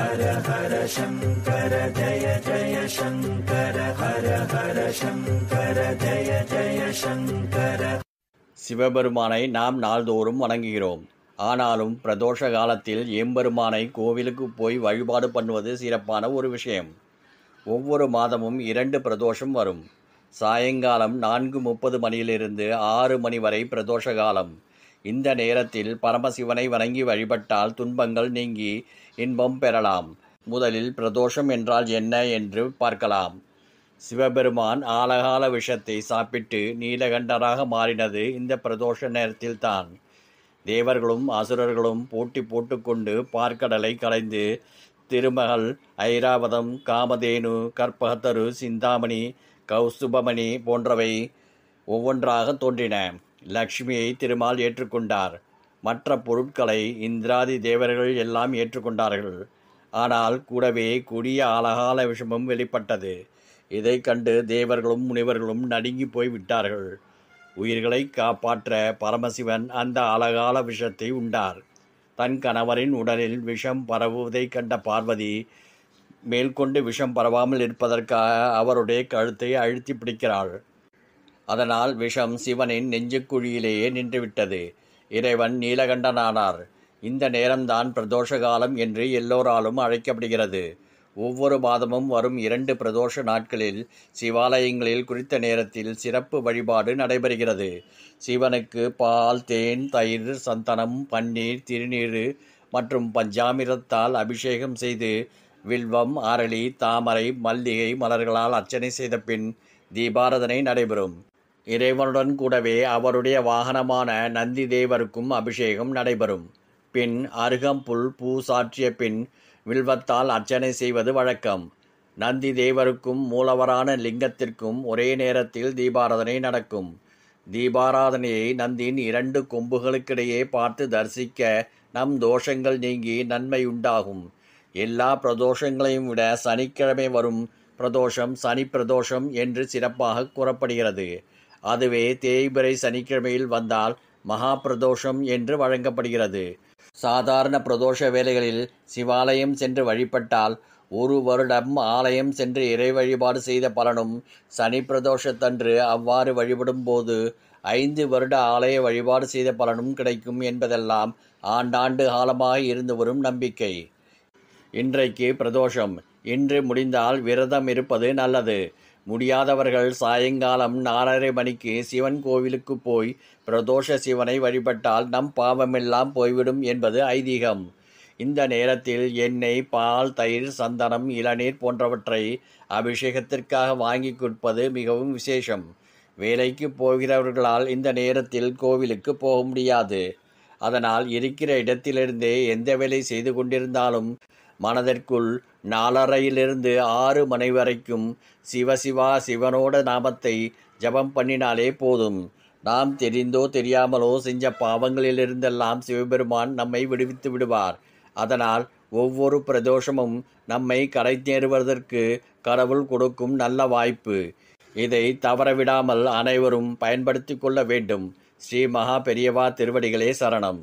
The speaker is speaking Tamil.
ஹர ஹர சங்கர ஜய ஜய சங்கர ஹர ஹர சங்கர ஜய ஜய சங்கர சிவபெருமானை நாம் நாள்தோறும் வணங்குகிறோம் ஆனாலும் பிரதோஷ காலத்தில் எம்பெருமானை கோவிலுக்கு போய் வழிபாடு பண்ணுவது சிறப்பான ஒரு விஷயம் ஒவ்வொரு மாதமும் இரண்டு பிரதோஷம் வரும் சாயங்காலம் நான்கு முப்பது மணியிலிருந்து ஆறு மணி வரை பிரதோஷ காலம் இந்த நேரத்தில் பரமசிவனை வணங்கி வழிபட்டால் துன்பங்கள் நீங்கி இன்பம் பெறலாம் முதலில் பிரதோஷம் என்றால் என்ன என்று பார்க்கலாம் சிவபெருமான் ஆலகால விஷத்தை சாப்பிட்டு நீலகண்டராக மாறினது இந்த பிரதோஷ நேரத்தில்தான் தேவர்களும் அசுரர்களும் போட்டி போட்டுக்கொண்டு பார்க்கடலை கலைந்து திருமகள் ஐராவதம் காமதேனு கற்பகத்தரு சிந்தாமணி கௌஸ்துபமணி போன்றவை ஒவ்வொன்றாக தோன்றின லக்ஷ்மியை திருமால் ஏற்றுக்கொண்டார் மற்ற பொருட்களை இந்திராதி தேவர்கள் எல்லாம் ஏற்றுக்கொண்டார்கள் ஆனால் கூடவே கொடிய அழகால விஷமும் வெளிப்பட்டது இதை கண்டு தேவர்களும் முனிவர்களும் நடுங்கி போய் விட்டார்கள் உயிர்களை காப்பாற்ற பரமசிவன் அந்த அழகால விஷத்தை உண்டார் தன் கணவரின் உடலில் விஷம் பரவுவதை கண்ட பார்வதி மேற்கொண்டு விஷம் பரவாமல் இருப்பதற்காக அவருடைய கழுத்தை அழுத்தி பிடிக்கிறாள் அதனால் விஷம் சிவனின் நெஞ்சுக்குழியிலேயே நின்றுவிட்டது இறைவன் நீலகண்டனானார் இந்த நேரம்தான் பிரதோஷ காலம் என்று எல்லோராலும் அழைக்கப்படுகிறது ஒவ்வொரு மாதமும் வரும் இரண்டு பிரதோஷ நாட்களில் சிவாலயங்களில் குறித்த நேரத்தில் சிறப்பு வழிபாடு நடைபெறுகிறது சிவனுக்கு பால் தேன் தயிர் சந்தனம் பன்னீர் திருநீர் மற்றும் பஞ்சாமிரத்தால் அபிஷேகம் செய்து வில்வம் அரளி தாமரை மல்லிகை மலர்களால் அர்ச்சனை செய்த பின் தீபாரதனை நடைபெறும் இறைவனுடன் கூடவே அவருடைய வாகனமான நந்தி தேவருக்கும் அபிஷேகம் நடைபெறும் பின் அருகம்புல் பூ சாற்றிய பின் வில்வத்தால் அர்ச்சனை செய்வது வழக்கம் நந்தி தேவருக்கும் மூலவரான லிங்கத்திற்கும் ஒரே நேரத்தில் தீபாராதனை நடக்கும் தீபாராதனையை நந்தியின் இரண்டு கொம்புகளுக்கிடையே பார்த்து தரிசிக்க நம் தோஷங்கள் நீங்கி நன்மை உண்டாகும் எல்லா பிரதோஷங்களையும் விட சனிக்கிழமை வரும் பிரதோஷம் சனி பிரதோஷம் என்று சிறப்பாக கூறப்படுகிறது அதுவே தேய்பிறை சனிக்கிழமையில் வந்தால் மகா பிரதோஷம் என்று வழங்கப்படுகிறது சாதாரண பிரதோஷ வேலைகளில் சிவாலயம் சென்று வழிபட்டால் ஒரு வருடம் ஆலயம் சென்று இறை வழிபாடு செய்த பலனும் சனி பிரதோஷத்தன்று அவ்வாறு வழிபடும் போது ஐந்து வருட ஆலய வழிபாடு செய்த பலனும் கிடைக்கும் என்பதெல்லாம் ஆண்டாண்டு காலமாக இருந்து வரும் நம்பிக்கை இன்றைக்கு பிரதோஷம் இன்று முடிந்தால் விரதம் இருப்பது நல்லது முடியாதவர்கள் சாயங்காலம் நாலரை மணிக்கு சிவன் கோவிலுக்கு போய் பிரதோஷ சிவனை வழிபட்டால் நம் பாவமெல்லாம் போய்விடும் என்பது ஐதீகம் இந்த நேரத்தில் எண்ணெய் பால் தயிர் சந்தனம் இளநீர் போன்றவற்றை அபிஷேகத்திற்காக வாங்கி கொடுப்பது மிகவும் விசேஷம் வேலைக்கு போகிறவர்களால் இந்த நேரத்தில் கோவிலுக்கு போக முடியாது அதனால் இருக்கிற இடத்திலிருந்தே எந்த வேலை செய்து கொண்டிருந்தாலும் மனதிற்குள் நாலறையிலிருந்து ஆறு மணி வரைக்கும் சிவசிவா சிவனோட நாமத்தை ஜபம் பண்ணினாலே போதும் நாம் தெரிந்தோ தெரியாமலோ செஞ்ச பாவங்களிலிருந்தெல்லாம் சிவபெருமான் நம்மை விடுவித்து விடுவார் அதனால் ஒவ்வொரு பிரதோஷமும் நம்மை கரை தேறுவதற்கு கடவுள் கொடுக்கும் நல்ல வாய்ப்பு இதை தவறவிடாமல் அனைவரும் பயன்படுத்தி கொள்ள வேண்டும் ஸ்ரீ மகா பெரியவா திருவடிகளே சரணம்